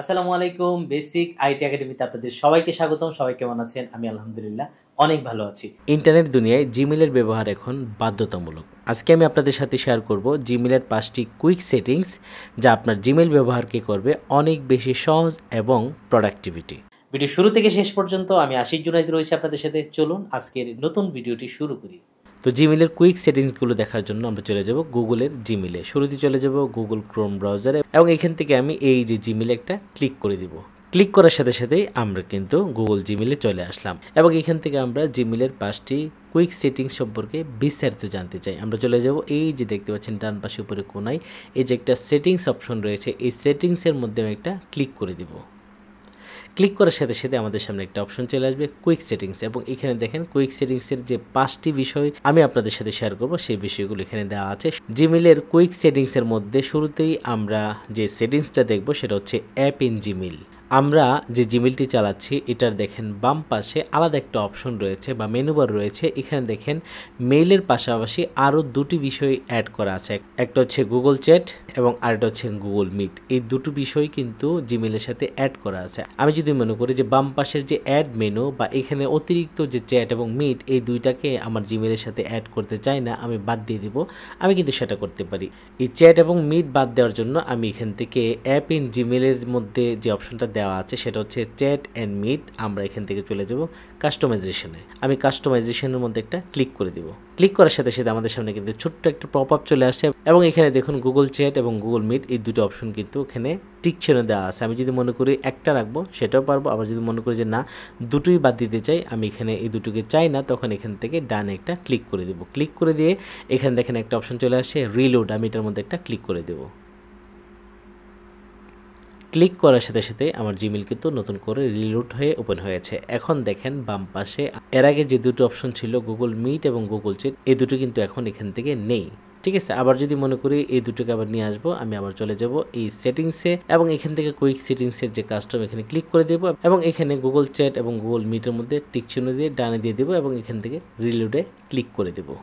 আসসালামু আলাইকুম basic IT একাডেমিতে আপনাদের সবাইকে স্বাগতম সবাই কেমন আছেন আমি আলহামদুলিল্লাহ অনেক ভালো আছি ইন্টারনেট দুনিয়ায় জিমেলের ব্যবহার এখন বাধ্যতামূলক আজকে আমি আপনাদের সাথে শেয়ার করব জিমেলের পাঁচটি কুইক সেটিংস যা আপনার জিমেল ব্যবহারকে করবে অনেক বেশি সহজ এবং প্রোডাক্টিভিটি ভিডিও শুরু থেকে শেষ পর্যন্ত আমি আশিক জুনাইদ রয়েছে আপনাদের সাথে চলুন আজকের নতুন ভিডিওটি শুরু করি তো জিমেলের কুইক সেটিংসগুলো দেখার জন্য আমরা চলে যাব গুগলের জিমেলে শুরুতে চলে যাব গুগল ক্রোম ব্রাউজারে এবং এখান থেকে আমি এই যে জিমেলে একটা ক্লিক করে দিব ক্লিক করার সাথে সাথেই আমরা কিন্তু গুগল জিমেলে চলে আসলাম এবং এখান থেকে আমরা জিমেলের পাঁচটি কুইক সেটিংস সম্পর্কে বিস্তারিত জানতে চাই আমরা চলে যাব এই যে দেখতে পাচ্ছেন ডান পাশে উপরে কোনায় এই যে একটা সেটিংস অপশন রয়েছে এই সেটিংসের মধ্যে আমি একটা ক্লিক করে দেবো ক্লিক করার সাথে সাথে আমাদের সামনে একটা অপশন চলে আসবে কুইক সেটিংস এবং এখানে দেখেন কুইক সেটিংসের যে পাঁচটি বিষয় আমি আপনাদের সাথে শেয়ার করব সেই বিষয়গুলো এখানে দেওয়া আছে জিমেলের কুইক সেটিংসের মধ্যে শুরুতেই আমরা যে সেটিংসটা দেখব সেটা হচ্ছে অ্যাপ ইন জিমেল আমরা যে জিমেলটি চালাচ্ছি এটার দেখেন বাম পাশে আলাদা একটা অপশন রয়েছে বা মেনুবার রয়েছে এখানে দেখেন মেইলের পাশাপাশি আরও দুটি বিষয় অ্যাড করা আছে একটা হচ্ছে গুগল চ্যাট এবং আরেকটা হচ্ছে গুগল মিট এই দুটো বিষয় কিন্তু জিমেলের সাথে অ্যাড করা আছে আমি যদি মনে করি যে বাম পাশের যে অ্যাড মেনু বা এখানে অতিরিক্ত যে চ্যাট এবং মিট এই দুইটাকে আমার জিমেলের সাথে অ্যাড করতে চাই না আমি বাদ দিয়ে দিব আমি কিন্তু সেটা করতে পারি এই চ্যাট এবং মিট বাদ দেওয়ার জন্য আমি এখান থেকে অ্যাপ ইন জিমেলের মধ্যে যে অপশনটা দেওয়া আছে সেটা হচ্ছে চ্যাট অ্যান্ড মিট আমরা এখান থেকে চলে যাব কাস্টমাইজেশনে আমি কাস্টমাইজেশনের মধ্যে একটা ক্লিক করে দিব ক্লিক করার সাথে সাথে আমাদের সামনে কিন্তু ছোট্ট একটা পপ আপ চলে আসছে এবং এখানে দেখুন গুগল চ্যাট এবং গুগল মিট এই দুটো অপশন কিন্তু এখানে টিক চিহ্ন দেওয়া আছে আমি যদি মনে করি একটা রাখবো সেটাও পারবো আবার যদি মনে করি যে না দুটোই বাদ দিতে চাই আমি এখানে এই দুটোকে চাই না তখন এখান থেকে ডানে একটা ক্লিক করে দেবো ক্লিক করে দিয়ে এখানে দেখেন একটা অপশন চলে আসছে রিলোড আমি এটার মধ্যে একটা ক্লিক করে দেবো ক্লিক করার সাথে সাথে আমার জিমেল কিন্তু নতুন করে রিলোড হয়ে ওপেন হয়েছে এখন দেখেন বাম পাশে এর আগে যে দুটো অপশন ছিল গুগল মিট এবং গুগল চেট এই দুটো কিন্তু এখন এখান থেকে নেই ঠিক আছে আবার যদি মনে করি এই দুটোকে আবার নিয়ে আসবো আমি আবার চলে যাব এই সেটিংসে এবং এখান থেকে কুইক সেটিংসের যে কাস্টম এখানে ক্লিক করে দেবো এবং এখানে গুগল চ্যাট এবং গুগল মিটের মধ্যে টিক দিয়ে ডানে দিয়ে দেবো এবং এখান থেকে রিলোডে ক্লিক করে দেবো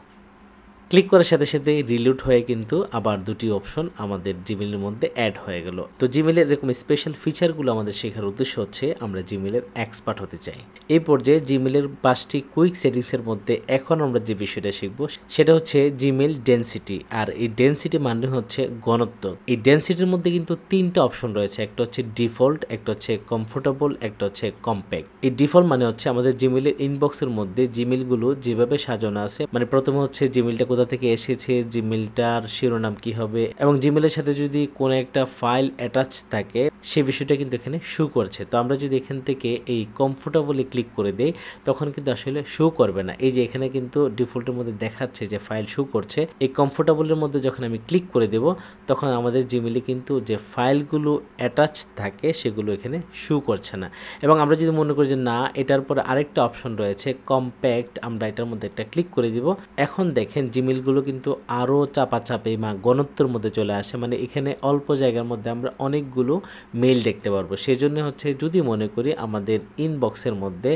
ক্লিক করার সাথে সাথে রিলুট হয়ে কিন্তু আবার দুটি অপশন আমাদের জিমেলের মধ্যে অ্যাড হয়ে গেল তো জিমেলের এরকম স্পেশাল ফিচারগুলো আমাদের শেখার উদ্দেশ্য হচ্ছে আমরা জিমেলের এক্সপার্ট হতে চাই এই পর্যায়ে জিমেলের পাঁচটি কুইক সেটিংসের মধ্যে এখন আমরা যে বিষয়টা শিখব সেটা হচ্ছে জিমেল ডেন্সিটি আর এই ডেন্সিটি মানে হচ্ছে ঘনত্ব এই ডেন্সিটির মধ্যে কিন্তু তিনটা অপশন রয়েছে একটা হচ্ছে ডিফল্ট একটা হচ্ছে কমফোর্টেবল একটা হচ্ছে কম্প্যাক্ট এই ডিফল্ট মানে হচ্ছে আমাদের জিমেলের ইনবক্সের মধ্যে জিমেলগুলো যেভাবে সাজানো আছে মানে প্রথমে হচ্ছে জিমেলটা কোথাও কোথা থেকে এসেছে জিমেলটার শিরোনাম কি হবে এবং জিমেলের সাথে যদি কোনো একটা ফাইল অ্যাটাচ থাকে সে বিষয়টা কিন্তু এখানে শু করছে তো আমরা যদি এখান থেকে এই কমফোর্টেবলি ক্লিক করে দেই তখন কিন্তু আসলে শু করবে না এই যে এখানে কিন্তু ডিফল্টের মধ্যে দেখাচ্ছে যে ফাইল শু করছে এই কমফোর্টেবলের মধ্যে যখন আমি ক্লিক করে দেব তখন আমাদের জিমেলে কিন্তু যে ফাইলগুলো অ্যাটাচ থাকে সেগুলো এখানে শু করছে না এবং আমরা যদি মনে করি যে না এটার পর আরেকটা অপশন রয়েছে কম্প্যাক্ট আমরা এটার মধ্যে একটা ক্লিক করে দিব এখন দেখেন মিলগুলো কিন্তু আরও চাপাচাপি মা গণত্বর মধ্যে চলে আসে মানে এখানে অল্প জায়গার মধ্যে আমরা অনেকগুলো মেল দেখতে পারবো সেজন্য হচ্ছে যদি মনে করি আমাদের ইনবক্সের মধ্যে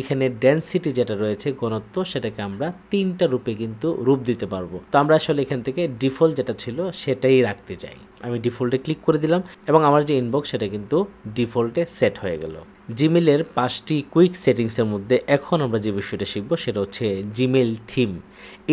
এখানে ডেন্সিটি যেটা রয়েছে ঘনত্ব সেটাকে আমরা তিনটা রূপে কিন্তু রূপ দিতে পারবো তো আমরা আসলে এখান থেকে ডিফল্ট যেটা ছিল সেটাই রাখতে চাই আমি ডিফল্টে ক্লিক করে দিলাম এবং আমার যে ইনবক্স সেটা কিন্তু ডিফল্টে সেট হয়ে গেল জিমেলের পাঁচটি কুইক সেটিংসের মধ্যে এখন আমরা যে বিষয়টা শিখবো সেটা হচ্ছে জিমেল থিম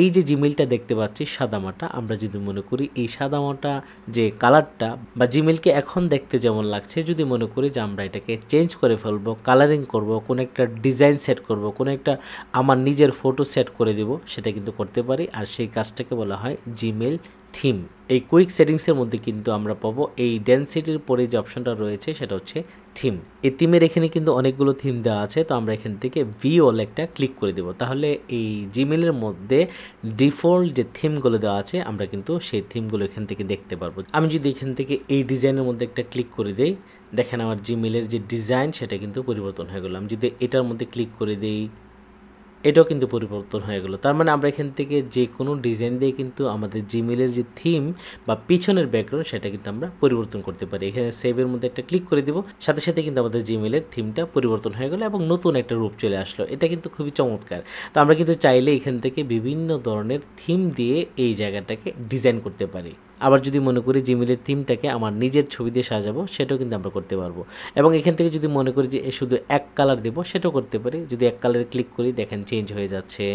এই যে জিমেলটা দেখতে পাচ্ছি সাদামাটা আমরা যদি মনে করি এই সাদামাটা যে কালারটা বা জিমেলকে এখন দেখতে যেমন লাগছে যদি মনে করি যে আমরা এটাকে চেঞ্জ করে ফেলবো কালারিং করব কোনো একটা ডিজাইন সেট করব কোনো একটা আমার নিজের ফটো সেট করে দেবো সেটা কিন্তু করতে পারি আর সেই কাজটাকে বলা হয় জিমেল থিম এই কুইক সেটিংসের মধ্যে কিন্তু আমরা পাবো এই ডেন্সিটির পরে যে অপশনটা রয়েছে সেটা হচ্ছে থিম এই থিমের এখানে কিন্তু অনেকগুলো থিম দেওয়া আছে তো আমরা এখান থেকে ভি অল একটা ক্লিক করে দেবো তাহলে এই জিমেলের মধ্যে ডিফল্ট যে থিমগুলো দেওয়া আছে আমরা কিন্তু সেই থিমগুলো এখান থেকে দেখতে পারবো আমি যদি এখান থেকে এই ডিজাইনের মধ্যে একটা ক্লিক করে দেই দেখেন আমার জিমেলের যে ডিজাইন সেটা কিন্তু পরিবর্তন হয়ে গেলো আমি যদি এটার মধ্যে ক্লিক করে দিই এটাও কিন্তু পরিবর্তন হয়ে গেলো তার মানে আমরা এখান থেকে যে কোনো ডিজাইন দিয়ে কিন্তু আমাদের জিমেলের যে থিম বা পিছনের ব্যাকগ্রাউন্ড সেটা কিন্তু আমরা পরিবর্তন করতে পারি এখানে সেভের মধ্যে একটা ক্লিক করে দিব সাথে সাথে কিন্তু আমাদের জিমেলের থিমটা পরিবর্তন হয়ে গেলো এবং নতুন একটা রূপ চলে আসলো এটা কিন্তু খুবই চমৎকার তো আমরা কিন্তু চাইলে এখান থেকে বিভিন্ন ধরনের থিম দিয়ে এই জায়গাটাকে ডিজাইন করতে পারি আবার যদি মনে করি জিমেলের থিমটাকে আমার নিজের ছবি দিয়ে সাজাবো সেটাও কিন্তু আমরা করতে পারবো এবং এখান থেকে যদি মনে করি যে শুধু এক কালার দেবো সেটাও করতে পারি যদি এক কালারে ক্লিক করি দেখেন চেঞ্জ হয়ে যাচ্ছে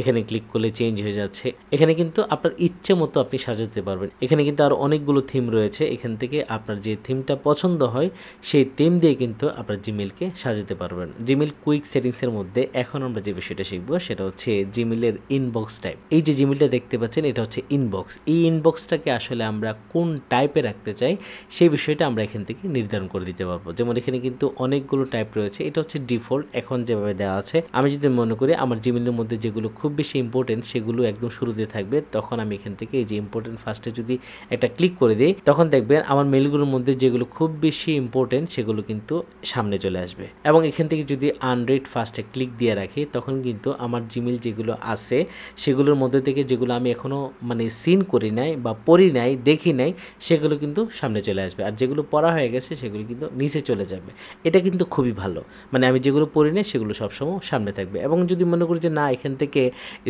এখানে ক্লিক করলে চেঞ্জ হয়ে যাচ্ছে এখানে কিন্তু আপনার ইচ্ছে মতো আপনি সাজাতে পারবেন এখানে কিন্তু আর অনেকগুলো থিম রয়েছে এখান থেকে আপনার যে থিমটা পছন্দ হয় সেই থিম দিয়ে কিন্তু আপনার জিমেলকে সাজাতে পারবেন জিমেল কুইক সেটিংসের মধ্যে এখন আমরা যে বিষয়টা শিখবো সেটা হচ্ছে জিমেলের ইনবক্স টাইপ এই যে জিমেলটা দেখতে পাচ্ছেন এটা হচ্ছে ইনবক্স এই ইনবক্সটাকে আসলে আমরা কোন টাইপে রাখতে চাই সেই বিষয়টা আমরা এখান থেকে নির্ধারণ করে দিতে পারবো যেমন এখানে কিন্তু অনেকগুলো টাইপ রয়েছে এটা হচ্ছে ডিফল্ট এখন যেভাবে দেওয়া আছে আমি যদি মনে করি আমার জিমেলের মধ্যে যেগুলো খুব বেশি ইম্পর্টেন্ট সেগুলো একদম শুরুতে থাকবে তখন আমি এখান থেকে এই যে ইম্পর্টেন্ট ফার্স্টে যদি একটা ক্লিক করে দিই তখন দেখবেন আমার মেলগুলোর মধ্যে যেগুলো খুব বেশি ইম্পর্টেন্ট সেগুলো কিন্তু সামনে চলে আসবে এবং এখান থেকে যদি আনরেড ফার্স্টে ক্লিক দিয়ে রাখি তখন কিন্তু আমার জিমেল যেগুলো আছে সেগুলোর মধ্যে থেকে যেগুলো আমি এখনও মানে সিন করি নাই বা পড়ি নাই দেখি নাই সেগুলো কিন্তু সামনে চলে আসবে আর যেগুলো পড়া হয়ে গেছে সেগুলো কিন্তু নিচে চলে যাবে এটা কিন্তু খুবই ভালো মানে আমি যেগুলো পড়ি নাই সেগুলো সবসময় সামনে থাকবে এবং যদি মনে করি যে না এখান থেকে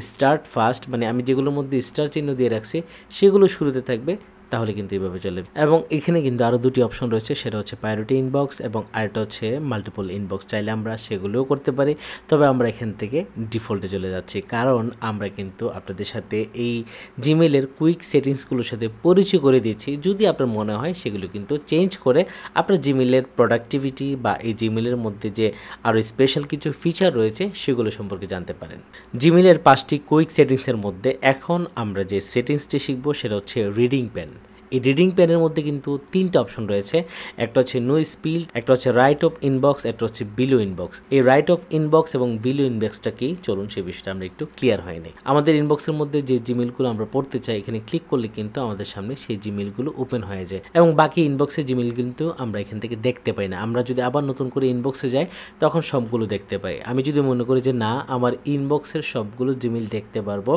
স্টার্ট ফার্স্ট মানে আমি যেগুলোর মধ্যে স্টার চিহ্ন দিয়ে রাখছি সেগুলো শুরুতে থাকবে তাহলে কিন্তু এভাবে চলে এবং এখানে কিন্তু আরও দুটি অপশন রয়েছে সেটা হচ্ছে প্রায়োরিটি ইনবক্স এবং আরেকটা হচ্ছে মাল্টিপল ইনবক্স চাইলে আমরা সেগুলোও করতে পারি তবে আমরা এখান থেকে ডিফল্টে চলে যাচ্ছি কারণ আমরা কিন্তু আপনাদের সাথে এই জিমেলের কুইক সেটিংসগুলোর সাথে পরিচয় করে দিয়েছি যদি আপনার মনে হয় সেগুলো কিন্তু চেঞ্জ করে আপনার জিমেলের প্রোডাক্টিভিটি বা এই জিমেলের মধ্যে যে আরও স্পেশাল কিছু ফিচার রয়েছে সেগুলো সম্পর্কে জানতে পারেন জিমেলের পাঁচটি কুইক সেটিংসের মধ্যে এখন আমরা যে সেটিংসটি শিখবো সেটা হচ্ছে রিডিং পেন এই রিডিং প্যানের মধ্যে কিন্তু তিনটা অপশন রয়েছে একটা হচ্ছে নো স্পিল একটা হচ্ছে রাইট অফ ইনবক্স একটা হচ্ছে বিলো ইনবক্স এই রাইট অফ ইনবক্স এবং বিলো ইনবক্সটা কি চলুন সেই বিষয়টা আমরা একটু ক্লিয়ার হয়ে নিই আমাদের ইনবক্সের মধ্যে যে জিমেলগুলো আমরা পড়তে চাই এখানে ক্লিক করলে কিন্তু আমাদের সামনে সেই জিমেলগুলো ওপেন হয়ে যায় এবং বাকি ইনবক্সে জিমেল কিন্তু আমরা এখান থেকে দেখতে পাই না আমরা যদি আবার নতুন করে ইনবক্সে যাই তখন সবগুলো দেখতে পাই আমি যদি মনে করি যে না আমার ইনবক্সের সবগুলো জিমেল দেখতে পারবো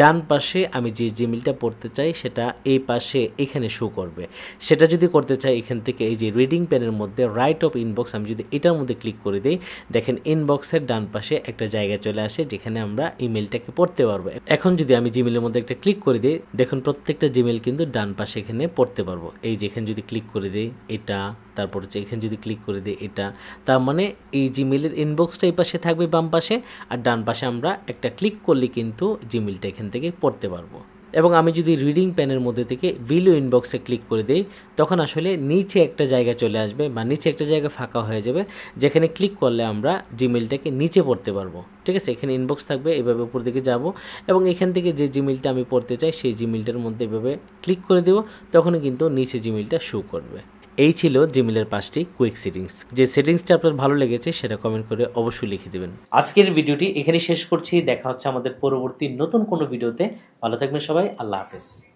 ডান পাশে আমি যে জিমেলটা পড়তে চাই সেটা এই পাশে এখানে এখানে শো করবে সেটা যদি করতে চাই এখান থেকে এই যে রিডিং পেনের মধ্যে রাইট অফ ইনবক্স আমি যদি এটার মধ্যে ক্লিক করে দিই দেখেন ইনবক্সের ডান পাশে একটা জায়গা চলে আসে যেখানে আমরা ইমেলটাকে পড়তে পারবো এখন যদি আমি জিমেলের মধ্যে একটা ক্লিক করে দিই দেখুন প্রত্যেকটা জিমেল কিন্তু ডান পাশে এখানে পড়তে পারবো এই যে এখানে যদি ক্লিক করে দিই এটা তারপর হচ্ছে এখানে যদি ক্লিক করে দিই এটা তার মানে এই জিমেলের ইনবক্সটা এই পাশে থাকবে বাম পাশে আর ডান পাশে আমরা একটা ক্লিক করলে কিন্তু জিমেলটা এখান থেকে পড়তে পারবো এবং আমি যদি রিডিং প্যানের মধ্যে থেকে বিলো ইনবক্সে ক্লিক করে দিই তখন আসলে নিচে একটা জায়গা চলে আসবে বা নিচে একটা জায়গা ফাঁকা হয়ে যাবে যেখানে ক্লিক করলে আমরা জিমেলটাকে নিচে পড়তে পারবো ঠিক আছে এখানে ইনবক্স থাকবে এভাবে উপর দিকে যাব এবং এখান থেকে যে জিমেলটা আমি পড়তে চাই সেই জিমেলটার মধ্যে এভাবে ক্লিক করে দেব তখন কিন্তু নিচে জিমেলটা শো করবে এই ছিল জিমেলের পাঁচটি কুইক সেটিংস যে সেটিংসটা আপনার ভালো লেগেছে সেটা কমেন্ট করে অবশ্যই লিখে দেবেন আজকের ভিডিওটি এখানে শেষ করছি দেখা হচ্ছে আমাদের পরবর্তী নতুন কোনো ভিডিওতে ভালো থাকবেন সবাই আল্লাহ হাফেজ